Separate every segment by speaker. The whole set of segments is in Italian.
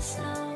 Speaker 1: slow.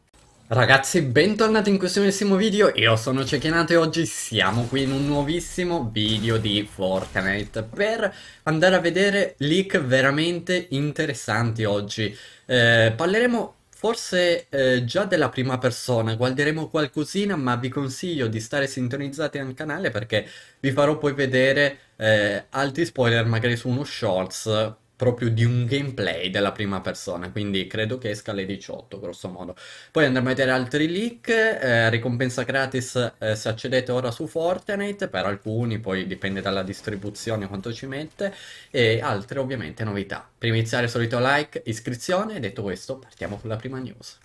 Speaker 1: Ragazzi, bentornati in questo nuovissimo video, io sono Cecchinato e oggi siamo qui in un nuovissimo video di Fortnite per andare a vedere leak veramente interessanti oggi. Eh, parleremo forse eh, già della prima persona, guarderemo qualcosina, ma vi consiglio di stare sintonizzati al canale perché vi farò poi vedere eh, altri spoiler magari su uno shorts proprio di un gameplay della prima persona, quindi credo che esca alle 18 grosso modo. Poi andremo a vedere altri leak, eh, ricompensa gratis eh, se accedete ora su Fortnite per alcuni, poi dipende dalla distribuzione quanto ci mette e altre ovviamente novità. Per iniziare solito like, iscrizione, detto questo partiamo con la prima news.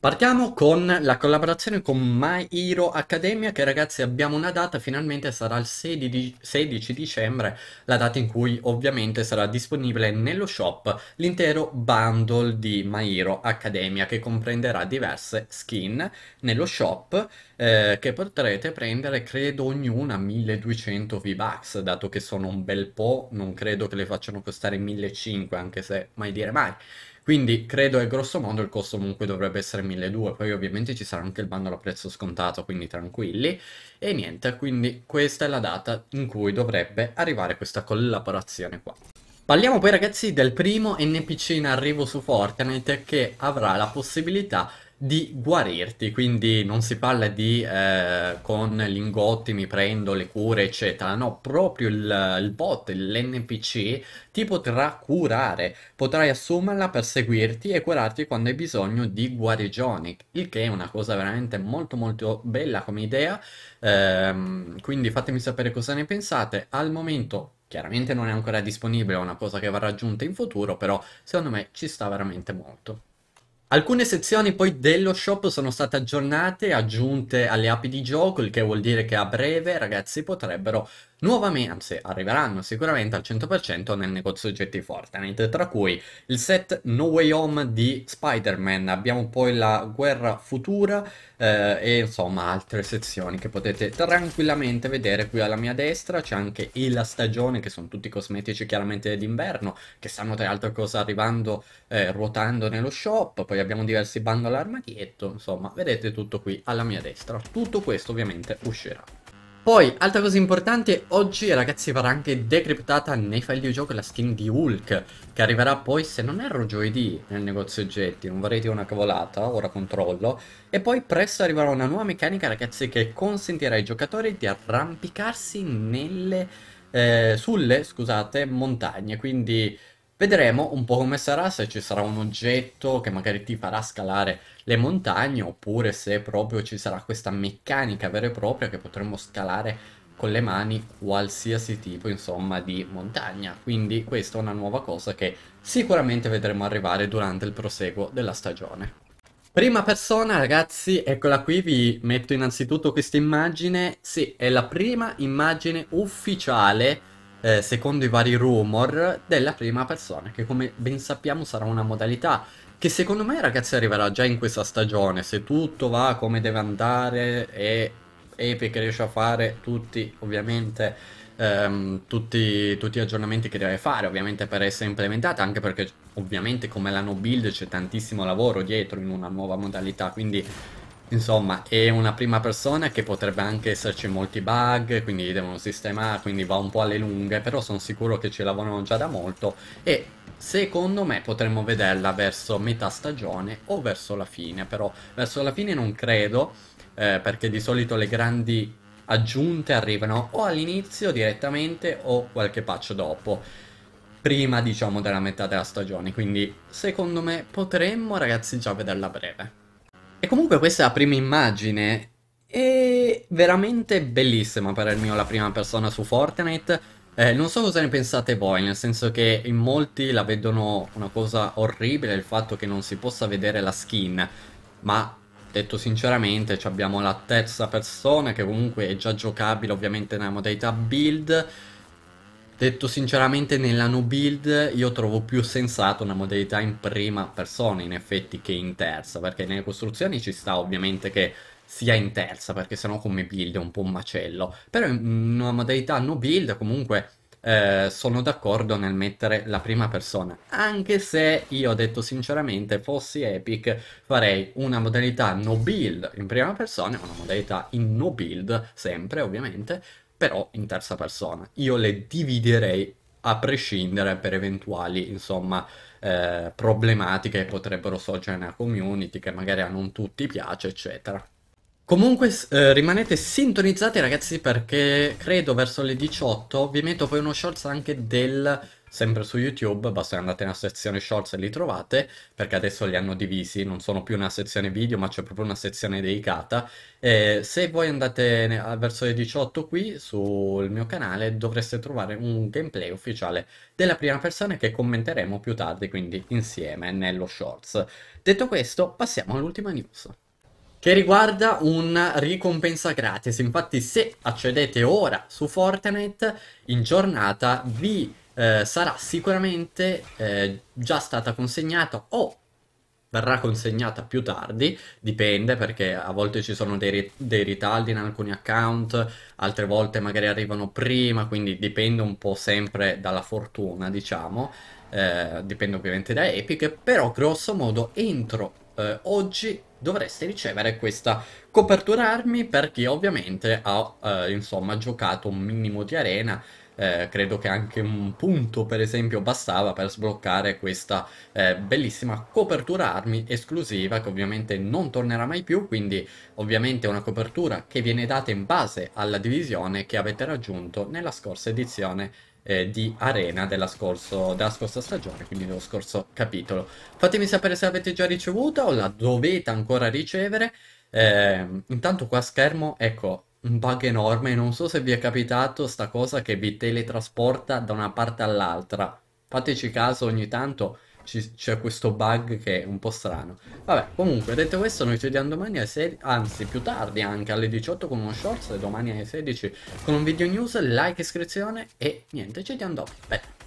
Speaker 1: Partiamo con la collaborazione con My Hero Academia che ragazzi abbiamo una data, finalmente sarà il 16 dicembre, la data in cui ovviamente sarà disponibile nello shop l'intero bundle di My Hero Academia che comprenderà diverse skin nello shop eh, che potrete prendere credo ognuna 1200 V-Bucks dato che sono un bel po', non credo che le facciano costare 1500 anche se mai dire mai. Quindi credo che grosso modo il costo comunque dovrebbe essere 1200, poi ovviamente ci sarà anche il bundle a prezzo scontato, quindi tranquilli. E niente, quindi questa è la data in cui dovrebbe arrivare questa collaborazione qua. Parliamo poi ragazzi del primo NPC in arrivo su Fortnite che avrà la possibilità di guarirti, quindi non si parla di eh, con lingotti mi prendo le cure eccetera, no, proprio il, il bot, l'NPC ti potrà curare, potrai assumerla per seguirti e curarti quando hai bisogno di guarigioni, il che è una cosa veramente molto molto bella come idea, ehm, quindi fatemi sapere cosa ne pensate, al momento chiaramente non è ancora disponibile, è una cosa che va raggiunta in futuro, però secondo me ci sta veramente molto. Alcune sezioni poi dello shop sono state aggiornate e aggiunte alle api di gioco, il che vuol dire che a breve ragazzi potrebbero nuovamente, anzi arriveranno sicuramente al 100% nel negozio oggetti Fortnite, tra cui il set No Way Home di Spider-Man, abbiamo poi la guerra futura eh, e insomma altre sezioni che potete tranquillamente vedere qui alla mia destra, c'è anche la stagione che sono tutti cosmetici chiaramente d'inverno, che stanno tra l'altro cosa arrivando eh, ruotando nello shop, poi abbiamo diversi bundle all'armadietto, insomma vedete tutto qui alla mia destra, tutto questo ovviamente uscirà. Poi, altra cosa importante, oggi ragazzi verrà anche decryptata nei file di gioco la skin di Hulk, che arriverà poi, se non erro, giovedì nel negozio oggetti, non vorrei dire una cavolata, ora controllo. E poi presto arriverà una nuova meccanica ragazzi che consentirà ai giocatori di arrampicarsi nelle, eh, sulle scusate, montagne, quindi Vedremo un po' come sarà, se ci sarà un oggetto che magari ti farà scalare le montagne oppure se proprio ci sarà questa meccanica vera e propria che potremo scalare con le mani qualsiasi tipo insomma di montagna quindi questa è una nuova cosa che sicuramente vedremo arrivare durante il proseguo della stagione Prima persona ragazzi, eccola qui, vi metto innanzitutto questa immagine, sì è la prima immagine ufficiale eh, secondo i vari rumor, della prima persona, che come ben sappiamo sarà una modalità che secondo me ragazzi arriverà già in questa stagione, se tutto va come deve andare e Epic riesce a fare tutti ovviamente ehm, tutti, tutti, gli aggiornamenti che deve fare ovviamente per essere implementata anche perché ovviamente come l'hanno build c'è tantissimo lavoro dietro in una nuova modalità quindi Insomma, è una prima persona che potrebbe anche esserci molti bug, quindi devono sistemare, quindi va un po' alle lunghe, però sono sicuro che ci lavorano già da molto e secondo me potremmo vederla verso metà stagione o verso la fine, però verso la fine non credo, eh, perché di solito le grandi aggiunte arrivano o all'inizio direttamente o qualche patch dopo prima diciamo della metà della stagione quindi secondo me potremmo ragazzi già vederla breve e comunque questa è la prima immagine. È veramente bellissima per il mio la prima persona su Fortnite. Eh, non so cosa ne pensate voi, nel senso che in molti la vedono una cosa orribile il fatto che non si possa vedere la skin, ma detto sinceramente abbiamo la terza persona che comunque è già giocabile ovviamente nella modalità build, Detto sinceramente, nella no build io trovo più sensato una modalità in prima persona, in effetti, che in terza, perché nelle costruzioni ci sta ovviamente che sia in terza, perché sennò come build è un po' un macello. Però in una modalità no build comunque eh, sono d'accordo nel mettere la prima persona, anche se io detto sinceramente, fossi Epic, farei una modalità no build in prima persona e una modalità in no build, sempre ovviamente, però in terza persona. Io le dividerei a prescindere per eventuali, insomma, eh, problematiche che potrebbero sorgere nella community, che magari a non tutti piace, eccetera. Comunque eh, rimanete sintonizzati ragazzi perché credo verso le 18 vi metto poi uno shorts anche del sempre su YouTube, basta che andate nella sezione shorts e li trovate, perché adesso li hanno divisi, non sono più una sezione video, ma c'è proprio una sezione dedicata. E se voi andate verso le 18 qui sul mio canale dovreste trovare un gameplay ufficiale della prima persona che commenteremo più tardi, quindi insieme nello shorts. Detto questo, passiamo all'ultima news che riguarda una ricompensa gratis. Infatti, se accedete ora su Fortnite, in giornata vi eh, sarà sicuramente eh, già stata consegnata o verrà consegnata più tardi, dipende perché a volte ci sono dei, dei, ritardi in alcuni account, altre volte magari arrivano prima, quindi dipende un po' sempre dalla fortuna, diciamo, eh, dipende ovviamente da Epic, però grosso modo entro eh, oggi dovreste ricevere questa copertura armi per chi ovviamente ha eh, insomma giocato un minimo di arena eh, credo che anche un punto per esempio bastava per sbloccare questa eh, bellissima copertura armi esclusiva che ovviamente non tornerà mai più quindi ovviamente è una copertura che viene data in base alla divisione che avete raggiunto nella scorsa edizione eh, di Arena della, scorso, della, scorsa stagione, quindi dello scorso capitolo. Fatemi sapere se l'avete già ricevuta o la dovete ancora ricevere. Ehm, intanto qua a schermo, ecco, un bug enorme. Non so se vi è capitato sta cosa che vi teletrasporta da una parte all'altra. Fateci caso ogni tanto c'è questo bug che è un po' strano. Vabbè, comunque, detto questo, noi ci vediamo domani alle 16, anzi più tardi anche alle 18 con uno shorts e domani alle 16 con un video news, like, iscrizione e niente, ci vediamo dopo. Bene.